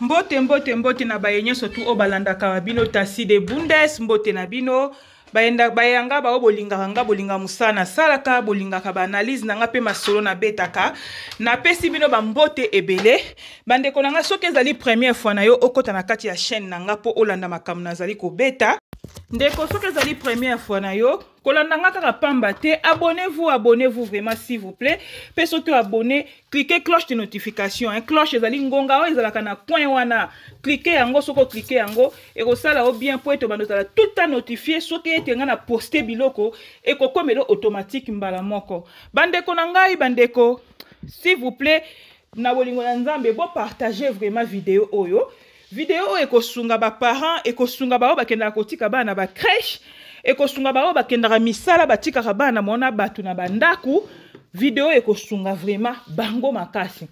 mbote mbote mbote na baye nyonso tu oyo balandaka bino tasi de bundes mbote na bino bayanga bao bolingaka nga bolinga mosala nasalaka bolingaka baanalyse na nga mpe masolo nabetaka napesi bino bambote ebele bandeko na nga soki ezali première fois na yo okota na kati ya chaîne na nga mpo olanda makambo nazali kobeta ndeko soki ezali première fois na yo kolanda nga kaka pamba te abonnez-vous abonnez-vous vraiment s'il vous plaît mpe soki abonné cliquez cloche de notification hein. cloche ezali ngonga oyo ezalaka na coin wana cliquez yango soki ocliquez yango ekosala o bien mpo ete bando ozala tout temps notifie soki ete nga na poste biloko ekokomela automatique mbala moko bandeko na ngai bandeko s'il vous plaît na bolingo na nzambe bopartage vraiment video oyo video oyo ekosunga baparent ekosunga baoyo bakendaka kotika bana bacreche ekosunga baoyo bakendaka misala batikaka bana mona bato na bandaku video oyo ekosunga vraiment bango makasi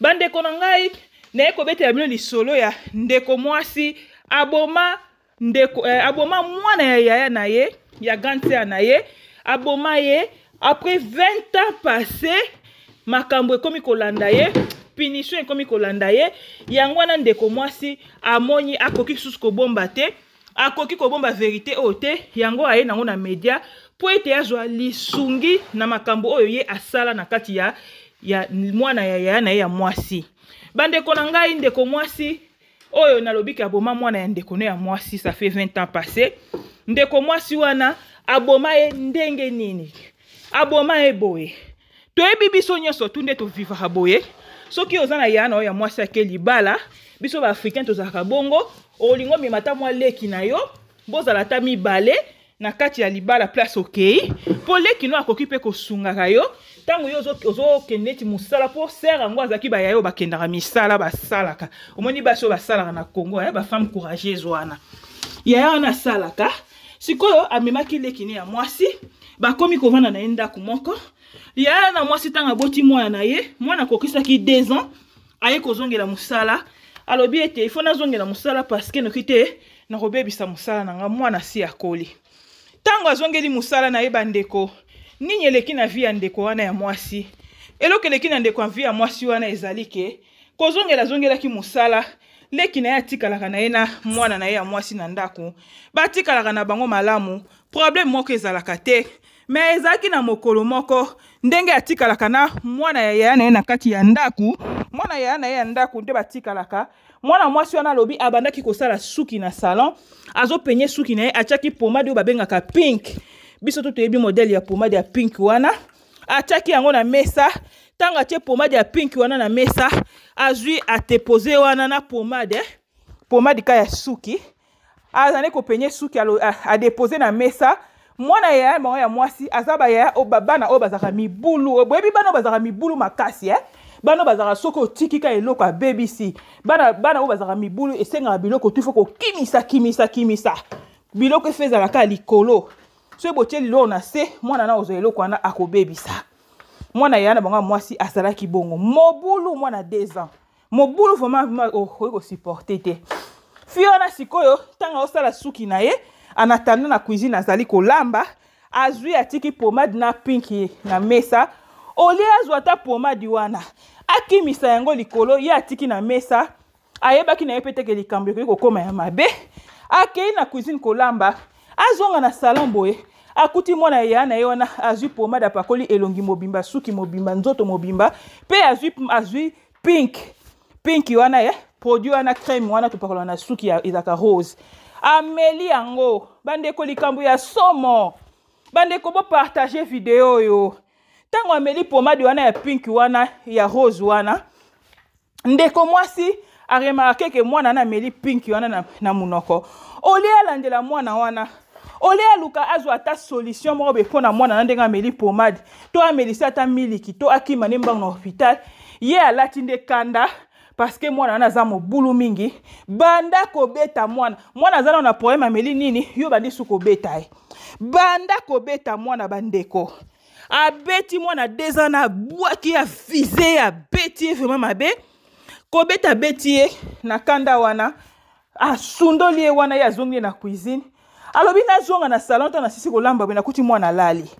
bandeko na ngai naye kobetela bino lisolo ya ndeko mwasi aboma ndeko eh, aboma mwana ya yaya na ye ya grandsere na ye aboma ye après 20 ans passé makambo ekomi kolanda ye punition ekomi kolanda ye yango wana ndeko mwasi amoni akoki susu kobomba te akoki kobomba verité oyo te yango aye nango na media mpo ete azwa lisungi na makambo oyo ye asala na kati ya, ya mwana ya yaya na ye ya mwasi bandeko na ngai ndeko mwasi oyo nalobiki aboma mwana ya ndeko na ya mwasi ça fait 20 ans passé ndeko mwasi wana aboma ye ndenge nini aboma ye boye toyebi biso nyonso tu nde tovivaka boye soki oza na ya na oyo ya mwasi ake libala biso baafricain tozalaka bongo okolingi omema ata mwa leki na yo bozala ata mibale na kati ya libala place okei mpo leki no akoki mpe kosungaka yo ntango yo ozokende neti mosala mpo ser yango azalaki baya oyo bakendaka misala basalaka omoni basi oyo basalaka na congo ya eh, bafemme courageuse wana yaya wana asalaka sikoyo amemaki leki ne ya mwasi bakomi kovanda na ye ndako moko liala na mwasi ntango aboti mwana na ye mwana akokisaki 2 ans aye kozongela mosala alobi ete ifo nazongela mosala parceke noki te nakobebisa mosala na nga mwana si akoli ntango azongeli mosala na ye bandeko nini eleki na vi ya ndeko wana ya mwasi eloko eleki na ndeko ya vi ya mwasi wana ezali ke kozongela azongelaki mosala leki na ye atikalaka na ye na mwana na ye ya mwasi na ndako batikalaka na bango malamu probleme moko ezalaka te me ezalaki na mokolo moko ndenge atikalaka na mwana ya yaya na ye na kati ya ndako mwana yaya na ye ya ndako nde batikalaka mwana mwasi wana alobi abandaki kosala suki na salon azopenye suki na ye atiaki pomade oyo babengaka pink biso to toyebi modele ya pomade ya pink wana atiaki yango na mesa ntango atie pomade ya pink wana na mesa azwi atepose wana na pomade pomade ka ya suki azali kopenye suki adepose na mesa mwana ya yaye moko ya mwasi aza bayaya bana oyo bazalaka mibulu boyebi bana oyo bazalaka mibulu makasi e eh? bana bazalaka soki otiki ka eloko abebisi bana, bana oyo bazalaka mibulu esengaka biloko tu fo kokimisa kimisa kimisa biloko efe ezalaka likolo soki botie liloko na se mwana na ozwa eloko wana akobebisa mwana ya na bango ya mwasi azalaki bongo mobulu mwana deux ans mobulu vraimen okoki kosupporte te fiona sikoyo ntango osala suki na ye en attendant na cuisine azali kolamba azwi atiki pomade na pinki na mesa olie azuata ata pomade wana misa yango likolo ye atiki na mesa ayebaki na ye mpe teke likambo ekoki ya mabe akei na cuisine kolamba azonga na salon boye akuti mwana ya na ye wana azwi pomade apakoli elongi mobimba suki mobimba nzoto mobimba Pe azwi, azwi pink pinki wana ye produit wana creme wana topakola na suki ezalaka rose ameli yango bandeko likambo ya somo bandeko bopartage video oyo ntango ameli pomade wana ya pinki wana ya rose wana ndeko mwasi aremarke ke mwana na ameli pinki wana na, na munoko olie alandela mwana wana olie aluka azwa ata solution moko boye mpo na mwana na ndenge ameli pomade to amelisi ata miliki to akima ne mbango na hôpital ye alati nde kanda parceke mwana wana aza mobulu mingi banda kobeta mwana mwana aza nano na probleme ameli nini yo bandi su kobeta ye banda kobeta mwana bandeko abeti mwana deux ans na abwaki avize abeti ye vraimen mabe kobeta abeti ye na kanda wana asundoli ye wana ye azongi ye na cuisine alobi nazonga na salon ntango nasisi kolamba boye nakuti mwana alali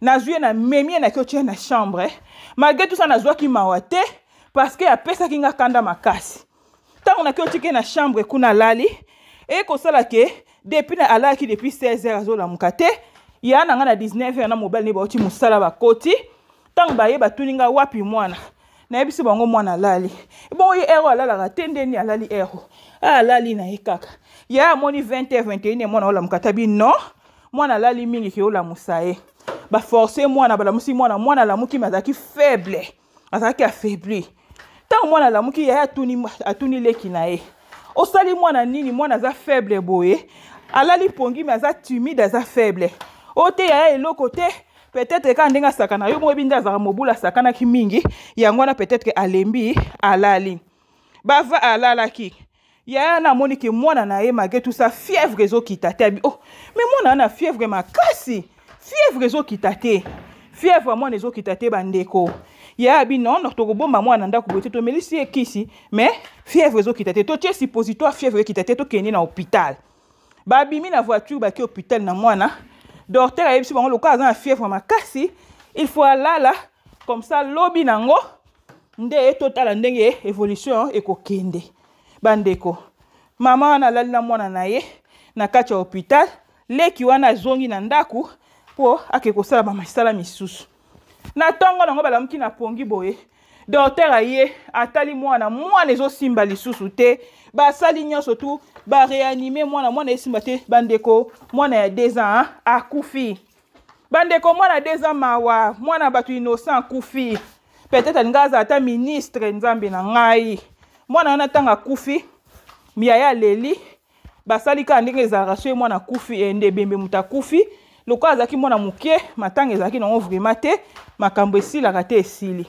nazwi ye namemi ye naki otie na chambre malgré tout sa nazwaki mawa te parceke apesaki nga kanda makasi ntango nake otiki na chambre kuna alali ekosala ke depuis na alaki depuis 16 heures azolamuka te ya na nga na 19 heures na mobali ne bauti mosala bakoti ntango baye batuni nga wapi mwana nayebisi bango mwana alali bongo ye ero alalaka te ndeni alali ero ah, alali na ye kaka ye amoni 20 heure 21 mwana olamuka ta bino mwana alali mingi ke olamusa ye baforce mwana balamusi mwana mwana alamuki me azalaki faible azalaki affaibli ntango mwana alamuki yaye atuni leki na ye osali mwana nini mwana aza faible boye alali pongi me aza timide aza faible oyo te yaya eloko te peut-être kaka ndenge asakana yo moyebi nde azalaka mobulu asakanaki mingi yango wana peut-être alembi alali bava alalaki yaya na amoni ke mwana na ye malgré tout ça fièvre ezokita te abi oh me mwana wana fièvre makasi fièvre ezokita te fièvre mwana ezokita te bandeko ye abi non tokobomba mwana ndako boye te tomelisi ye kisi me fievre ezokita te totie suppositoire fievre ekita te tokende na hôpital babimi na voiture bake hôpital na mwana docteur ayebisi bango lokola aza na fievre makasi il faut alala comme ça lobi nango nde ye totala ndenge évolution ekokende bandeko mama wana alali na mwana na ye na kati ya hôpital leki wana azongi na ndako mpo ake kosala bamasala misusu na ntongo nango balamuki na pongi boye docteur aye atali mwana mwana ezosimba lisusu te basali nyonso tu bareanime mwana mwana esimba te bandeko mwana ya 2 ans akufi bandeko mwana ya 2 ans mawa mwana ya bato innocent akufi peut-être alingi azala ata ministre nzambe na ngai mwana wana ntango akufi yaya aleli basali kaka ndenge ezalaka so ye mwana akufi endebembe eh, moto akufi lokola azalaki mwana moke matanga ezalaki nango vraiment te makambo esilaka te esili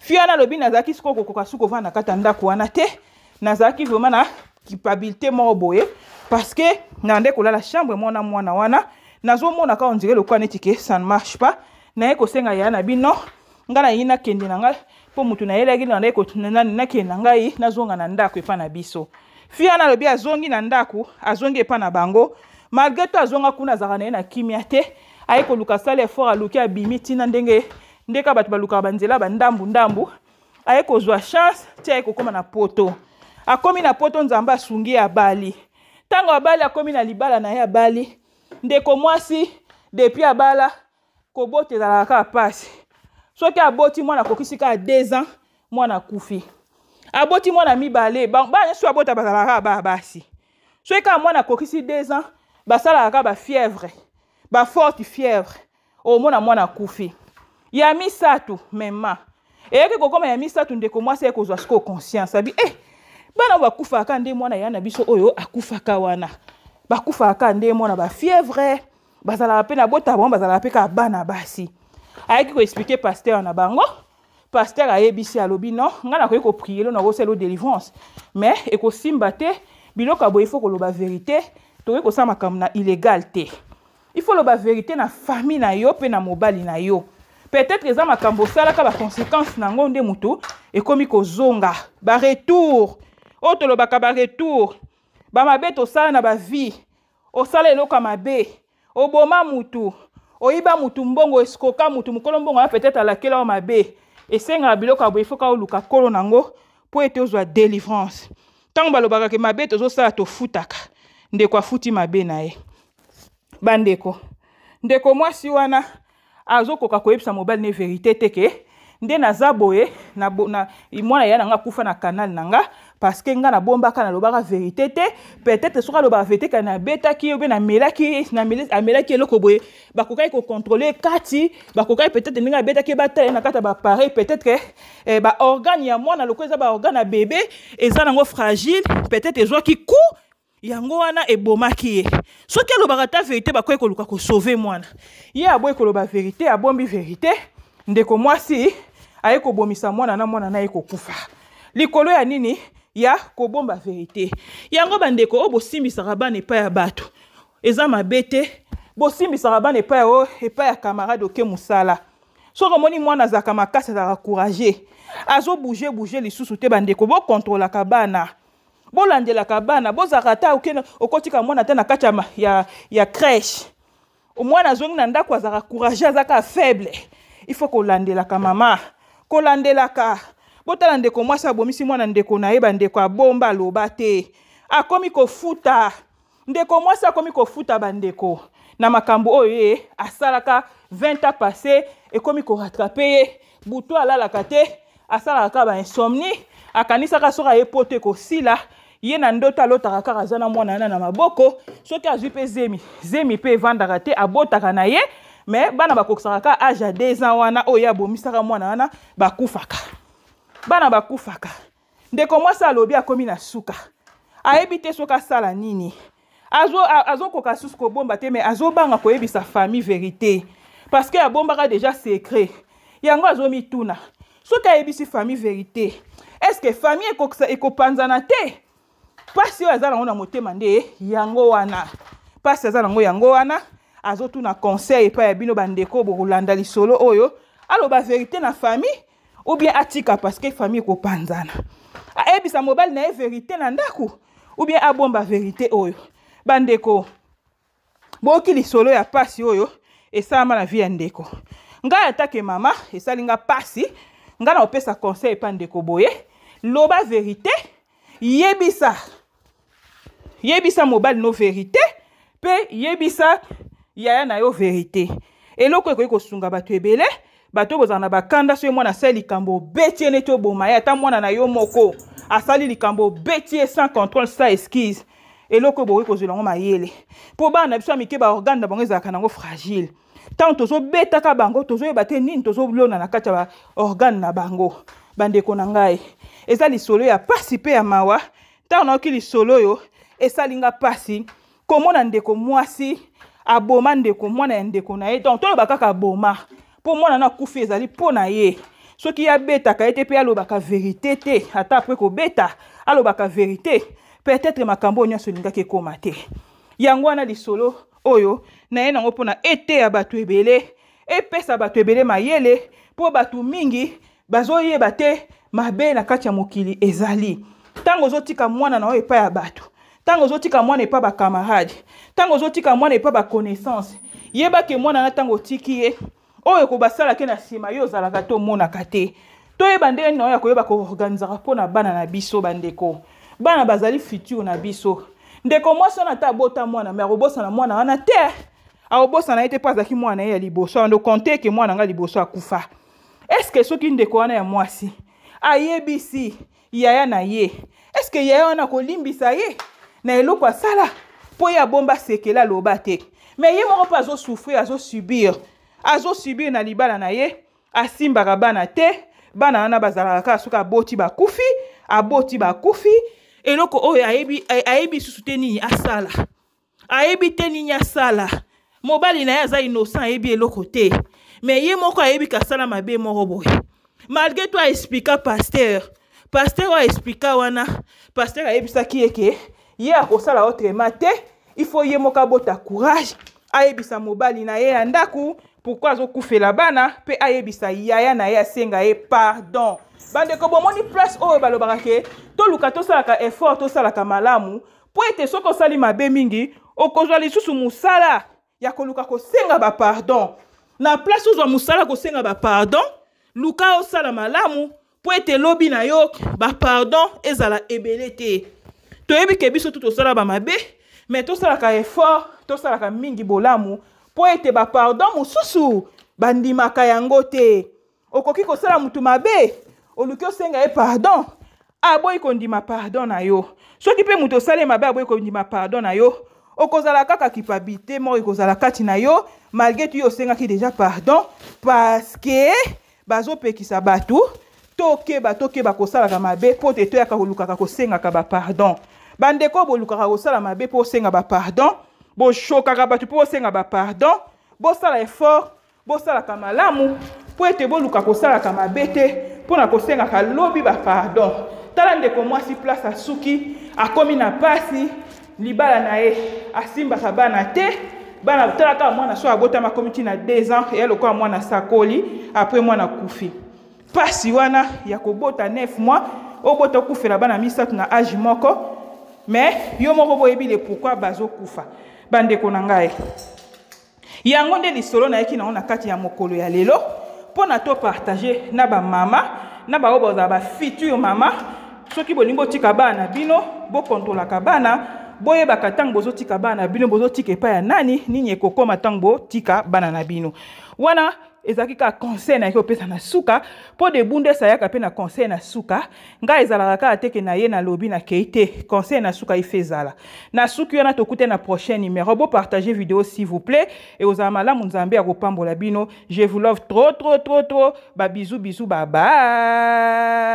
fi wana alobi nazalaki sikoyo kokoka soki ovanda na kati ya ndako wana te nazalaki vraiment na culpabilité moko boye parce que na nde kolala chambre mwana mwana wana nazomona kaka ondire lokola neti ke ça ne marche pas naye kosenga ya na bino ngai nalingi nakende na ngai mpo motu nayelaki nakende na ngai nazonga na ndako epa na biso fi wana alobi azongi na ndako azongi epa na bango malgré to azonga kuna azalaka na ye na kimia te aye koluka asala effort aluki abimi ntina ndenge ndeka bato balukaka banzela bandambu ndambu aye kozwa chance ti aye kokóma na poto akómi na poto nzambe asungi ye abali ntango abali akómi na libala na ye abali ndeko mwasi depuis abala kobota ezalaka kaka mpasi soki aboti mwana akokisi kaka 2 ans mwana akufi aboti mwana mibale bana nyonso abota bazalaka baya basi soki kaka mwana akokisi 2 ans basalaka bafièvre ba fièvre forte fièvre oh, mona mwana akufi ya misatu mema eyaki kokoma ya misatu ndeko mwasi ekozwa sikoyo conscience abi bi eh, bana oyo bakufaka nde mwana ya na biso oyo ka wana bakufaka nde mwana ba bazalaka mpe na bota ba basala mpe kaka bana basi ko expliquer pasteur na bango a ayebisi alobi non ngai ko koprie lo nakosala o délivrance mais simba te biloko aboye fo loba vérité tokoki kosala makambo na illégal te ifo loba vérité na famille na yo mpe na mobali na yo peut-être eza makambo osalaka baconséquence na yango nde motu ekómi kozonga baretour oyo tolobaka baretour bamabe tosala na bavie osala eloko ya mabe oboma motu oyiba motu mbongo eskoka motu mokolo mbongo ya peut-être alakela oyo mabe esengaka biloko ya boye foka oluka kolo na yango mpo ete ozwa délivrance ntango balobaka ke mabe tozosala tofutaka ndeko afuti mabe na ye bandeko ndeko mwasi wana azokoka koyebisa mobali ne verité te ke nde naza boye na, na, mwana ya nanga akufa na canal na nga parceke nga nabombaka nalobaka verité te peut-être soki alobaka verité kala nabetaki obe namelaki amelaki eloko boye bakokaki kocontrole kati bakokaki peut-être ndenge abetaki batale na kati ya bapareil peut-être eh, baorgane ya mwana loko eza baorgane ya bebe eza nango fragile peut-être ezwaki coup yango wana ebomaki ye soki alobaka ta verité bakoki koluka kosauve mwana ye aboyi koloba verité abombi verité ndeko mwasi aye kobomisa mwana na mwana na ye kokufa likolo ya nini ya kobomba verité yango bandeko oyo bosimbisaka bana epai ya bato eza mabe te bosimbisaka bana epai ya oyo epai ya camarade oke mosala soki omoni mwana azalaka makasi azalaka courage azobouge bouge lisusu te bandeko bokontrolaka bana bolandelaka bana bozalaka ta okende okotika mwana te na kati ya, ya, ya crèche mwana azongi na ndako azalaka courage azalaka faible il faut kolandelaka mama kolandelaka botala ndeko mwasi abomisi mwana ndeko na ye bandeko abomba aloba te akomi kofuta ndeko mwasi akomi kofuta bandeko na makambo oyo ye asalaka 20 a passe ekomi korattrape ye butu alalaka te asalaka kaka bainsomnie akanisaka soki aye po te kosila ye na ndoto alotaka kaka aza na mwana na na maboko soki azwi mpe zemi zemi mpe evandaka te abotaka na ye me bana bakokisaka kaka age ya 2 ans wana oyo abomisaka mwana wana bakufaka bana bakufaka ndeko mwasi alobi akómi na suka ayebi te soki asala nini azokoka azo susu kobomba te me azobanga koyebisa famille verité parce que abombaka déjà secret yango azomituna soki ayebisi famille verité estce que famille ekopanzana te mpasi oyo aza nango na motema nde yango wana mpasi aza nango yango wana azotuna conseil epai ya bino bandeko bokolanda lisolo oyo aloba verité na famille ou bien atika parceke famille ekopanzana ayebisa mobali na ye verité na ndako ou bien abomba verité oyo bandeko boyoki lisolo ya pasi oyo esalama na vie ya ndeko ngai atake mama esali nga pasi ngai na kopesa conseil epa ndeko boye loba verité yebisa yebisa mobali no verité mpe yebisa yaya na yo verité eloko ekoki kosunga bato ebele bato bozala na bakanda so ye mwana asali likambo obeti ye neti oboma ye ata mwana na yo moko asali likambo obeti ye sans contrôle sans esquise eloko oyo bokoki kozwela yango mayele mpo bana na biso ya mike baorgane na bango ezalaka nango fragile ntango tozobetaka bango tozoyeba te nini tozolona na kati ya baorgane na bango bandeko na ngai eza lisolo ya pasi mpe ya mawa ntango nayoki lisolo oyo esali nga mpasi komona ndeko mwasi aboma ndeko mwana ya ndeko na ye donc toloba kaka aboma mpo mwana na akufi ezali mpo na ye soki abetaka ye te mpe alobaka verité te ata apres kobeta alobaka verité peut-être makambo oyo nyonso elingaki ekóma te yango wana lisolo oyo naye nango mpona ete ya bato ebele epesa bato ebele mayele mpo bato mingi bazoyeba te mabe na kati ya mokili ezali ntango ozotika mwana na oyo epai ya bato ntango ozotika mwana epa bacamarade ntango ozotika mwana epa baconnaissance yeba ke mwana na ntango otiki ye oyo kobasalaki na nsima ye ozalaka to omonaka te toyeba nde na oyo akoyeba koorganizaka mpo na bana na biso bandeko bana bazali future na biso ndeko mwasi wana ata abota mwana me akobosana mwana wana te akobosana ye te mpo azalaki mwana ye ya liboso ando konte eke mwana nga liboso akufa eske soki ndeko wana ya mwasi ayebisi yaya na ye eske yaya wana akolimbisa ye na eloko asala mpo ye abomba asekela aloba te me ye moko mpo azosouffrir azosubir azosubir na libala na ye asimbaka bana te bana wana bazalaka kaka soki aboti bakufi aboti bakufi eloko oyo ayebi, ayebi susu te nini asala ayebi te nini asala mobali na ye aza innocent ayebi eloko te me ye moko ayebika asala mabe moko boye malgré to aexplika paster paster oyo aexplika wana paster ayebisaki ye ke ye akosala autrement te ifo ye moko abota courage ayebisa mobali na ye ya ndako pourkui azokufela bana mpe ayebisa yaya na ye asenga ye pardon bandeko bomoni place oyo balobaka ke toluka tosalaka effort tosalaka malamu mpo ete soki osali mabe mingi okozwa lisusu mosala ya koluka kosenga bapardon na place ozwa mosala kosenga bapardon luka osala malamu mpo ete lobi na yo bapardon ezala ebele te toyebi ke biso tu tosala bamabe me tosalaka effort tosalaka mingi bolamu mpo ete bapardon mosusu bandimaka yango te okoki kosala motu mabe oluki osenga ye pardon aboyi kondima pardon na yo soki mpe moto osali mabe aboyi kondima pardon na yo okozala kaka culpabilité moko ekozala kati na yo malgré tu yo osengaki déjà pardon parce que bazopekisa bato tokeba tokeba kosalaka mabe mpo te toyaka kolukaka kosengaka bapardon bandeko bolukaka kosala mabe mpo osenga bapardon boshokaka bato mpo osenga bapardon bosala effort bosalaka malamu mpo ete boluka kosalaka mabe te mpo na kosengaka lobi bapardon tala ndeko mwasi place asuki akómi na pasi libala na ye asimbaka bana te bana tala kaka mwana so abotama akómi ntina 2 ans eya lokola mwana asakoli apres mwana akufi pasi wana ya kobota 9 mois obota okufela bana misato na age moko me yo moko boyebi le pourkui bazokufa bandeko na ngai yango nde lisolo nayeki nango na kati ya mokolo ya lelo mpo na topartage na bamama na bango bozala bafuture mama soki bolingi botika bana na bino bokontolaka bana boyebaka ntango bozotika bana na bino bozotika epai ya nani nini ekokóma ntango botika bana na bino wana ezaki kaka conseil na kopesa na suka mpo de nde esayaka mpe na conseil na suka ngai ezalaka kaka teke na ye nalobi nakei te conseil na suka efe ezala na suki wana tokute na prochain numéro bopartage video s'il vous plaît e ozala malamu nzambe ya kopambola bino je vous love trop trop trop trop bisou, ba ba.